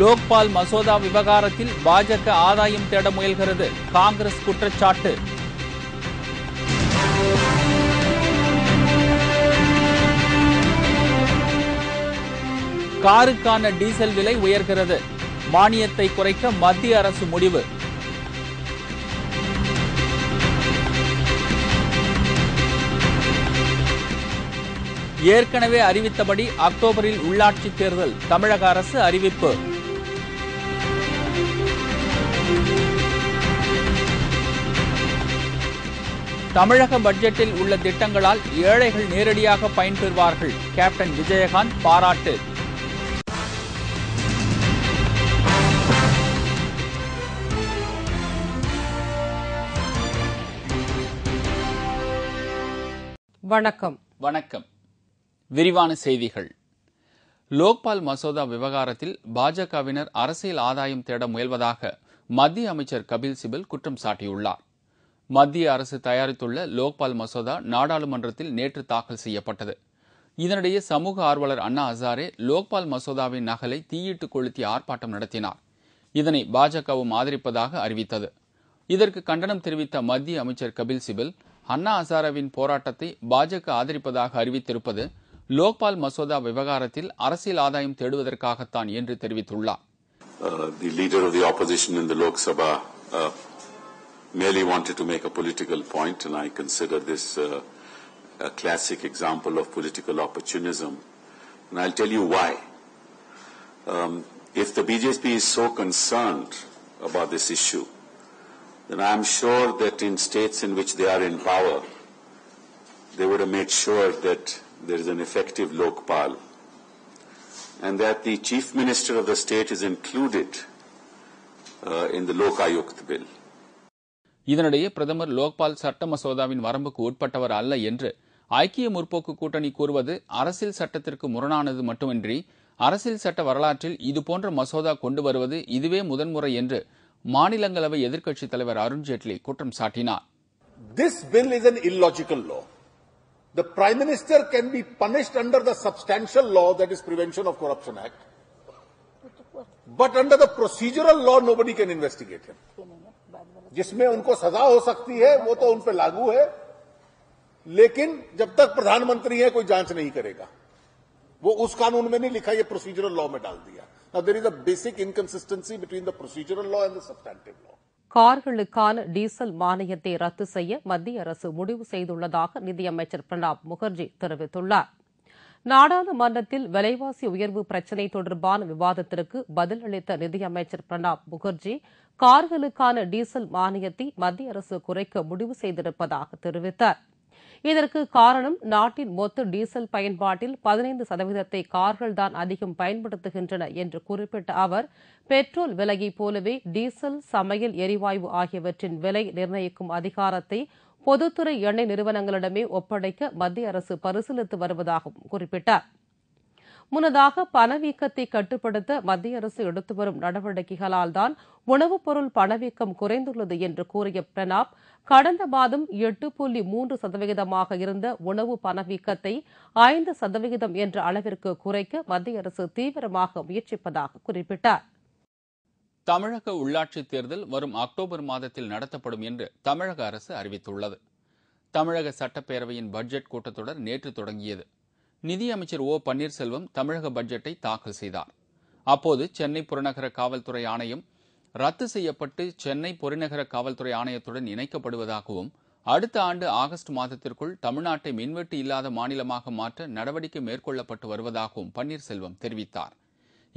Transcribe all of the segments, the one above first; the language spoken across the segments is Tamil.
லோக்பால் மசோதா விவகாரத்தில் பாஜக ஆதாயம் தேட முயல்கிறது காங்கிரஸ் குற்றச்சாட்டு காருக்கான டீசல் விலை உயர்கிறது மானியத்தை குறைக்க மத்திய அரசு முடிவு ஏற்கனவே அறிவித்தபடி அக்டோபரில் உள்ளாட்சி தேர்தல் தமிழக அரசு அறிவிப்பு தமிழக பட்ஜெட்டில் உள்ள திட்டங்களால் ஏழைகள் நேரடியாக பயன்பெறுவார்கள் கேப்டன் விஜயகாந்த் பாராட்டு வணக்கம் வணக்கம் விரிவான செய்திகள் லோக்பால் மசோதா விவகாரத்தில் பாஜகவினர் அரசியல் ஆதாயம் தேட முயல்வதாக மத்திய அமைச்சர் கபில் சிபல் குற்றம் சாட்டியுள்ளார் மத்திய அரசு தயாரித்துள்ள லோக்பால் மசோதா நாடாளுமன்றத்தில் நேற்று தாக்கல் செய்யப்பட்டது இதனிடையே சமூக ஆர்வலர் அண்ணா ஹசாரே லோக்பால் மசோதாவின் நகலை தீயிட்டு கொளுத்தி ஆர்ப்பாட்டம் நடத்தினார் இதனை பாஜகவும் ஆதரிப்பதாக அறிவித்தது இதற்கு கண்டனம் தெரிவித்த மத்திய அமைச்சர் கபில் சிபில் அண்ணா ஹசாரேவின் போராட்டத்தை பாஜக ஆதரிப்பதாக அறிவித்திருப்பது லோக்பால் மசோதா விவகாரத்தில் அரசியல் ஆதாயம் தேடுவதற்காகத்தான் என்று தெரிவித்துள்ளார் uh, merely wanted to make a political point, and I consider this uh, a classic example of political opportunism. And I'll tell you why. Um, if the BJP is so concerned about this issue, then I'm sure that in states in which they are in power, they would have made sure that there is an effective Lokpal and that the chief minister of the state is included uh, in the Lokayukta bill. இதனிடையே பிரதமர் லோக்பால் சட்ட மசோதாவின் வரம்புக்கு உட்பட்டவர் அல்ல என்று ஐக்கிய முற்போக்கு கூட்டணி கூறுவது அரசியல் சட்டத்திற்கு முரணானது மட்டுமின்றி அரசியல் சட்ட வரலாற்றில் இதுபோன்ற மசோதா கொண்டு வருவது இதுவே முதன்முறை என்று மாநிலங்களவை எதிர்க்கட்சித் தலைவர் அருண்ஜேட்லி குற்றம் சாட்டினார் this bill is an illogical law the prime minister can be punished under the substantial law that is prevention of corruption act but under the procedural law nobody can investigate जिसमें उनको सजा हो सकती है वो तो उन पर लागू है लेकिन जब तक प्रधानमंत्री है कोई जांच नहीं करेगा वो उस कानून में नहीं लिखा ये प्रोसीजरल लॉ में डाल दिया Now there is a basic inconsistency between the procedural law and the substantive கார்களுக்கான டீசல் மானியத்தை ரத்து செய்ய மத்திய அரசு முடிவு செய்துள்ளதாக நிதியமைச்சர் பிரணாப் முகர்ஜி தெரிவித்துள்ளார் நாடாளுமன்றத்தில் விலைவாசி உயர்வு பிரச்சினை தொடர்பான விவாதத்திற்கு பதிலளித்த நிதியமைச்சர் பிரணாப் முகர்ஜி கார்களுக்கான டீசல் மானியத்தை மத்திய அரசு குறைக்க முடிவு செய்திருப்பதாக தெரிவித்தார் இதற்கு காரணம் நாட்டின் மொத்த டீசல் பயன்பாட்டில் பதினைந்து சதவீதத்தை கார்கள்தான் அதிகம் பயன்படுத்துகின்றன என்று குறிப்பிட்ட அவர் பெட்ரோல் விலையைப் போலவே டீசல் சமையல் எரிவாயு ஆகியவற்றின் விலை நிர்ணயிக்கும் அதிகாரத்தை பொதுத்துறை எண்ணெய் நிறுவனங்களிடமே ஒப்படைக்க மத்திய அரசு பரிசீலித்து வருவதாகவும் குறிப்பிட்டாா் முன்னதாக பணவீக்கத்தை கட்டுப்படுத்த மத்திய அரசு எடுத்து வரும் நடவடிக்கைகளால் தான் உணவுப் பொருள் பணவீக்கம் குறைந்துள்ளது என்று கூறிய பிரணாப் கடந்த மாதம் எட்டு புள்ளி மூன்று சதவிகிதமாக இருந்த உணவு பணவீக்கத்தை ஐந்து சதவிகிதம் என்ற அளவிற்கு குறைக்க மத்திய அரசு தீவிரமாக முயற்சிப்பதாக குறிப்பிட்டார் தமிழக உள்ளாட்சித் தேர்தல் வரும் அக்டோபர் மாதத்தில் நடத்தப்படும் என்று தமிழக அரசு அறிவித்துள்ளது தமிழக சட்டப்பேரவையின் பட்ஜெட் கூட்டத்தொடர் நேற்று தொடங்கியது நிதியமைச்சர் ஓ பன்னீர்செல்வம் தமிழக பட்ஜெட்டை தாக்கல் செய்தார் அப்போது சென்னை புறநகர காவல்துறை ஆணையம் ரத்து செய்யப்பட்டு சென்னை புறநகர காவல்துறை ஆணையத்துடன் இணைக்கப்படுவதாகவும் அடுத்த ஆண்டு ஆகஸ்ட் மாதத்திற்குள் தமிழ்நாட்டை மின்வெட்டு இல்லாத மாநிலமாக மாற்ற நடவடிக்கை மேற்கொள்ளப்பட்டு வருவதாகவும் பன்னீர்செல்வம் தெரிவித்தார்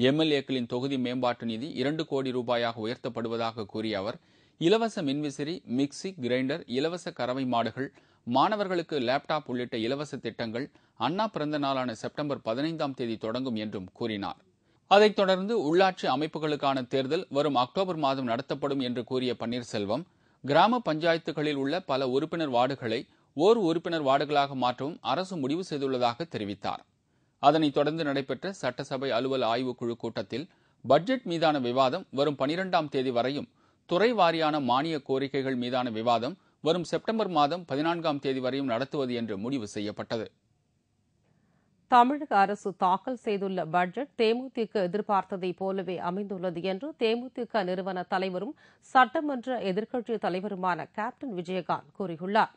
எம்எல்ஏக்களின் தொகுதி மேம்பாட்டு நிதி இரண்டு கோடி ரூபாயாக உயர்த்தப்படுவதாக கூறிய அவர் இலவச மின்விசிறி மிக்சி கிரைண்டர் இலவச கறவை மாடுகள் மாணவர்களுக்கு லேப்டாப் உள்ளிட்ட இலவச திட்டங்கள் அண்ணா பிறந்த நாளான செப்டம்பர் பதினைந்தாம் தேதி தொடங்கும் என்றும் கூறினார் அதைத் தொடர்ந்து உள்ளாட்சி அமைப்புகளுக்கான தேர்தல் வரும் அக்டோபர் மாதம் நடத்தப்படும் என்று கூறிய பன்னீர்செல்வம் கிராம பஞ்சாயத்துகளில் உள்ள பல உறுப்பினர் வார்டுகளை ஓர் உறுப்பினர் வார்டுகளாக மாற்றவும் அரசு முடிவு செய்துள்ளதாக தெரிவித்தார் அதனைத் தொடர்ந்து நடைபெற்ற சட்டசபை அலுவல் ஆய்வுக்குழு கூட்டத்தில் பட்ஜெட் மீதான விவாதம் வரும் பனிரெண்டாம் தேதி வரையும் துறை வாரியான மானிய கோரிக்கைகள் மீதான விவாதம் வரும் செப்டம்பர் மாதம் பதினான்காம் தேதி வரையும் நடத்துவது என்று முடிவு செய்யப்பட்டது தமிழக அரசு தாக்கல் செய்துள்ள பட்ஜெட் தேமுதிக எதிர்பார்த்ததை போலவே அமைந்துள்ளது என்று தேமுதிக நிறுவன தலைவரும் சட்டமன்ற எதிர்க்கட்சி தலைவருமான கேப்டன் விஜயகாந்த் கூறியுள்ளார்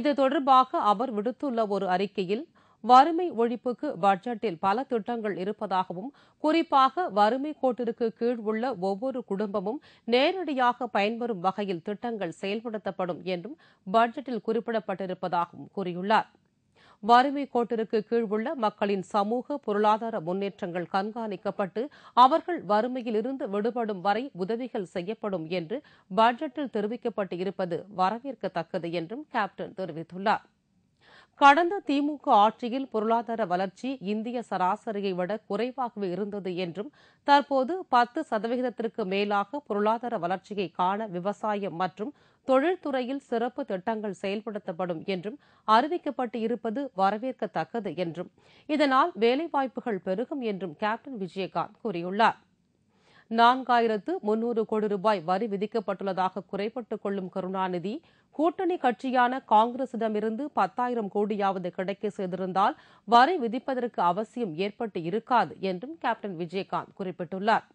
இது தொடர்பாக அவர் விடுத்துள்ள ஒரு அறிக்கையில் வறுமை ஒழிப்புக்கு பட்ஜெட்டில் பல திட்டங்கள் இருப்பதாகவும் குறிப்பாக வறுமை கோட்டிற்கு கீழ் உள்ள ஒவ்வொரு குடும்பமும் நேரடியாக பயன்பெறும் வகையில் திட்டங்கள் செயல்படுத்தப்படும் என்றும் பட்ஜெட்டில் குறிப்பிடப்பட்டிருப்பதாகவும் கூறியுள்ளார் வறுமை கோட்டிற்கு கீழ் உள்ள மக்களின் சமூக பொருளாதார முன்னேற்றங்கள் கண்காணிக்கப்பட்டு அவர்கள் வறுமையிலிருந்து விடுபடும் வரை உதவிகள் செய்யப்படும் என்று பட்ஜெட்டில் தெரிவிக்கப்பட்டு இருப்பது வரவேற்கத்தக்கது என்றும் கேப்டன் தெரிவித்துள்ளாா் கடந்த திமுக ஆட்சியில் பொருளாதார வளர்ச்சி இந்திய சராசரியை விட குறைவாகவே இருந்தது என்றும் தற்போது பத்து சதவிகிதத்திற்கு மேலாக பொருளாதார வளர்ச்சியை காண விவசாயம் மற்றும் தொழில்துறையில் சிறப்பு திட்டங்கள் செயல்படுத்தப்படும் என்றும் அறிவிக்கப்பட்டு இருப்பது வரவேற்கத்தக்கது என்றும் இதனால் வேலைவாய்ப்புகள் பெருகும் என்றும் கேப்டன் விஜயகாந்த் கூறியுள்ளாா் நான்காயிரத்து முன்னூறு கோடி ரூபாய் வரி விதிக்கப்பட்டுள்ளதாக குறைபட்டுக் கொள்ளும் கருணாநிதி கூட்டணி கட்சியான காங்கிரசிடமிருந்து பத்தாயிரம் கோடியாவது கிடைக்க செய்திருந்தால் வரி விதிப்பதற்கு அவசியம் ஏற்பட்டு இருக்காது என்றும் கேப்டன் விஜயகாந்த் குறிப்பிட்டுள்ளார்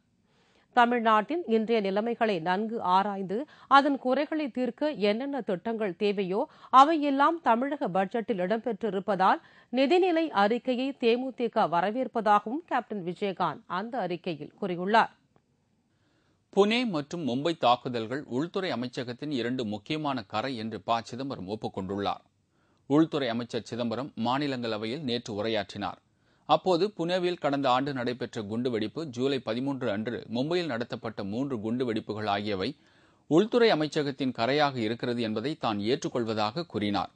தமிழ்நாட்டின் இன்றைய நிலைமைகளை நன்கு ஆராய்ந்து அதன் குறைகளை தீர்க்க என்னென்ன திட்டங்கள் தேவையோ அவையெல்லாம் தமிழக பட்ஜெட்டில் இடம்பெற்றிருப்பதால் நிதிநிலை அறிக்கையை தேமுதிக வரவேற்பதாகவும் கேப்டன் விஜயகாந்த் அந்த அறிக்கையில் கூறியுள்ளாா் புனே மற்றும் மும்பை தாக்குதல்கள் உள்துறை அமைச்சகத்தின் இரண்டு முக்கியமான கரை என்று ப சிதம்பரம் ஒப்புக்கொண்டுள்ளார் உள்துறை அமைச்சர் சிதம்பரம் மாநிலங்களவையில் நேற்று உரையாற்றினார் அப்போது புனேவில் கடந்த ஆண்டு நடைபெற்ற குண்டுவெடிப்பு ஜூலை பதிமூன்று அன்று மும்பையில் நடத்தப்பட்ட மூன்று குண்டுவெடிப்புகள் ஆகியவை உள்துறை அமைச்சகத்தின் கரையாக இருக்கிறது என்பதை தான் ஏற்றுக்கொள்வதாக கூறினார்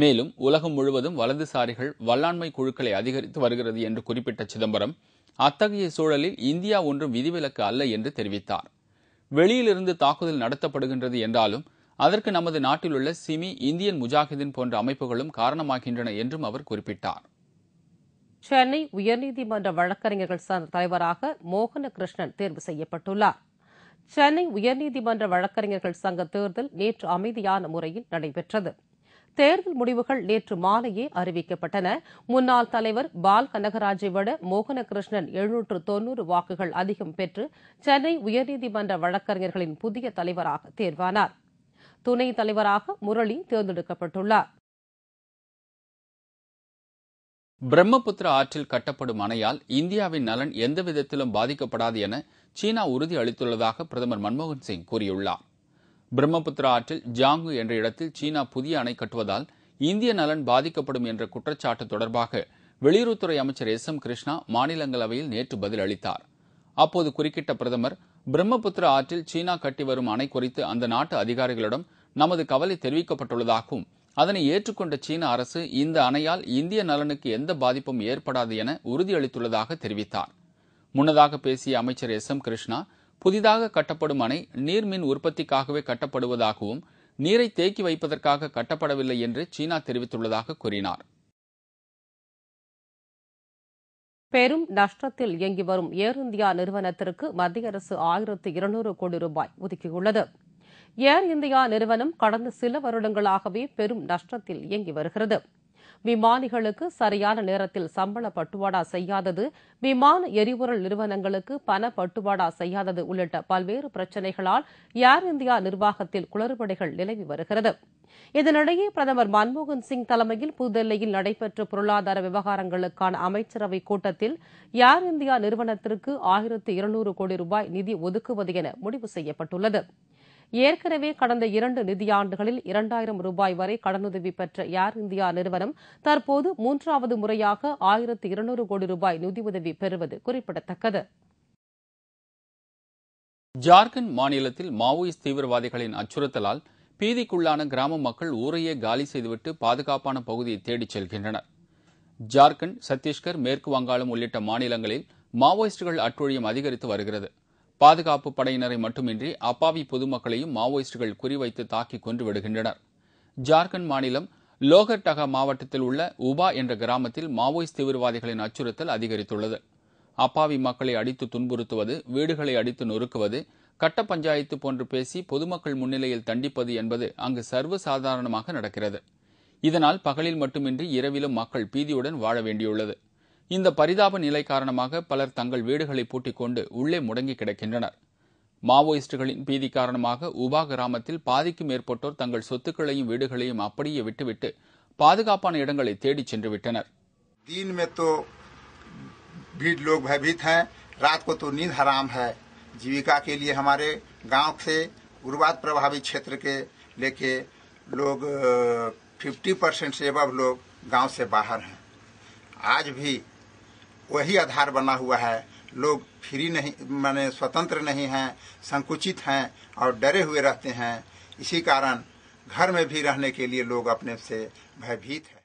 மேலும் உலகம் முழுவதும் வலதுசாரிகள் வல்லாண்மை குழுக்களை அதிகரித்து வருகிறது என்று குறிப்பிட்ட சிதம்பரம் அத்தகைய சூழலில் இந்தியா ஒன்றும் விதிவிலக்கு அல்ல என்று தெரிவித்தார் வெளியிலிருந்து தாக்குதல் நடத்தப்படுகின்றது என்றாலும் அதற்கு நமது நாட்டிலுள்ள சிமி இந்தியன் முஜாஹிதீன் போன்ற அமைப்புகளும் காரணமாகின்றன என்றும் அவர் குறிப்பிட்டார் சென்னை உயர்நீதிமன்ற வழக்கறிஞர்கள் சங்க தலைவராக மோகன கிருஷ்ணன் தேர்வு செய்யப்பட்டுள்ளார் சென்னை உயர்நீதிமன்ற வழக்கறிஞர்கள் சங்க தேர்தல் நேற்று அமைதியான முறையில் நடைபெற்றது தேர்தல் முடிவுகள் நேற்று மாலையே அறிவிக்கப்பட்டன முன்னாள் தலைவர் பால் கனகராஜை விட மோகனகிருஷ்ணன் எழுநூற்று தொன்னூறு வாக்குகள் அதிகம் பெற்று சென்னை உயர்நீதிமன்ற வழக்கறிஞர்களின் புதிய தலைவராக தேர்வானார் துணைத் தலைவராக முரளி தேர்ந்தெடுக்கப்பட்டுள்ளார் பிரம்மபுத்திரா ஆற்றில் கட்டப்படும் அணையால் இந்தியாவின் நலன் எந்த விதத்திலும் பாதிக்கப்படாது என சீனா உறுதி அளித்துள்ளதாக பிரதமர் மன்மோகன் சிங் கூறியுள்ளார் பிரம்மபுத்திரா ஆற்றில் ஜாங்கு என்ற இடத்தில் சீனா புதிய அணை கட்டுவதால் இந்திய நலன் பாதிக்கப்படும் என்ற குற்றச்சாட்டு தொடர்பாக வெளியுறவுத்துறை அமைச்சர் எஸ் எம் கிருஷ்ணா மாநிலங்களவையில் நேற்று பதில் அளித்தார் அப்போது குறுக்கிட்ட பிரதமர் பிரம்மபுத்திரா ஆற்றில் சீனா கட்டி வரும் அணை குறித்து அந்த நாட்டு அதிகாரிகளிடம் நமது கவலை தெரிவிக்கப்பட்டுள்ளதாகவும் அதனை ஏற்றுக்கொண்ட சீன அரசு இந்த அணையால் இந்திய நலனுக்கு எந்த பாதிப்பும் ஏற்படாது என உறுதியளித்துள்ளதாக தெரிவித்தார் முன்னதாக பேசிய அமைச்சர் எஸ் எம் கிருஷ்ணா புதிதாக கட்டப்படும் அணை நீர்மின் உற்பத்திக்காகவே கட்டப்படுவதாகவும் நீரை தேக்கி வைப்பதற்காக கட்டப்படவில்லை என்று சீனா தெரிவித்துள்ளதாக கூறினார் பெரும் நஷ்டத்தில் இயங்கி வரும் ஏர் இந்தியா நிறுவனத்திற்கு மத்திய அரசு ஆயிரத்து இருநூறு கோடி ரூபாய் ஒதுக்கியுள்ளது ஏர் இந்தியா நிறுவனம் கடந்த சில வருடங்களாகவே பெரும் நஷ்டத்தில் இயங்கி வருகிறது விமானிகளுக்கு சரியான நேரத்தில் சம்பள பட்டுவாடா செய்யாதது விமான எரிபொருள் நிறுவனங்களுக்கு பண பட்டுவாடா செய்யாதது உள்ளிட்ட பல்வேறு பிரச்சினைகளால் ஏர் இந்தியா நிர்வாகத்தில் குளறுபடிகள் நிலவி வருகிறது இதனிடையே பிரதமர் மன்மோகன் சிங் தலைமையில் புதுதில்லியில் நடைபெற்ற பொருளாதார விவகாரங்களுக்கான அமைச்சரவை கூட்டத்தில் ஏர் இந்தியா நிறுவனத்திற்கு ஆயிரத்து இருநூறு கோடி ரூபாய் நிதி ஒதுக்குவது என முடிவு செய்யப்பட்டுள்ளது ஏற்கனவே கடந்த இரண்டு நிதியாண்டுகளில் இரண்டாயிரம் ரூபாய் வரை கடனுதவி பெற்ற ஏர் இந்தியா நிறுவனம் தற்போது மூன்றாவது முறையாக ஆயிரத்து இருநூறு கோடி ரூபாய் நிதியுதவி பெறுவது குறிப்பிடத்தக்கது ஜார்க்கண்ட் மாநிலத்தில் மாவோயிஸ்ட் தீவிரவாதிகளின் அச்சுறுத்தலால் பீதிக்குள்ளான கிராம மக்கள் ஊரையே காலி செய்துவிட்டு பாதுகாப்பான பகுதியை தேடிச் செல்கின்றனர் ஜார்க்கண்ட் சத்தீஸ்கர் மேற்கு வங்காளம் உள்ளிட்ட மாநிலங்களில் மாவோயிஸ்டுகள் அட்டுழியம் அதிகரித்து வருகிறது பாதுகாப்பு படையினரை மட்டுமின்றி அப்பாவி பொதுமக்களையும் மாவோயிஸ்டுகள் குறிவைத்து தாக்கி கொன்று விடுகின்றனர் ஜார்க்கண்ட் மாநிலம் லோகர்டகா மாவட்டத்தில் உள்ள உபா என்ற கிராமத்தில் மாவோயிஸ்ட் தீவிரவாதிகளின் அச்சுறுத்தல் அதிகரித்துள்ளது அப்பாவி மக்களை அடித்து துன்புறுத்துவது வீடுகளை அடித்து நொறுக்குவது கட்ட பஞ்சாயத்து போன்று பேசி பொதுமக்கள் முன்னிலையில் தண்டிப்பது என்பது அங்கு சர்வசாதாரணமாக நடக்கிறது இதனால் பகலில் மட்டுமின்றி இரவிலும் மக்கள் பீதியுடன் வாழ வேண்டியுள்ளது இந்த ಪರಿದಾವನ நிலை காரணமாக பலர் தங்கள் வீடுகளை பூட்டி கொண்டு உள்ளೇ ಮುಡங்கி கிடக்கின்றனர் மாவोயிスト்களின் பீதி காரணமாக 우பாக್ರಾಮத்தில் பாதிகُم ஏற்பட்டோர் தங்கள் சொத்துக்களையும் வீடுகளையும் அப்படியே விட்டுவிட்டு பாதுகாப்பான இடங்களைத் தேடிச் சென்று விட்டனர் दीन में तो भीड़ लोग भयभीत हैं रात को तो नींद हराम है जीविका के लिए हमारे गांव से गुरवाट प्रभावित क्षेत्र के लेके लोग 50% से अब आप लोग गांव से बाहर हैं आज भी वही आधार बना हुआ है लोग फ्री नहीं माने स्वतंत्र नहीं हैं संकुचित हैं और डरे हुए रहते हैं इसी कारण घर में भी रहने के लिए लोग अपने से भयभीत हैं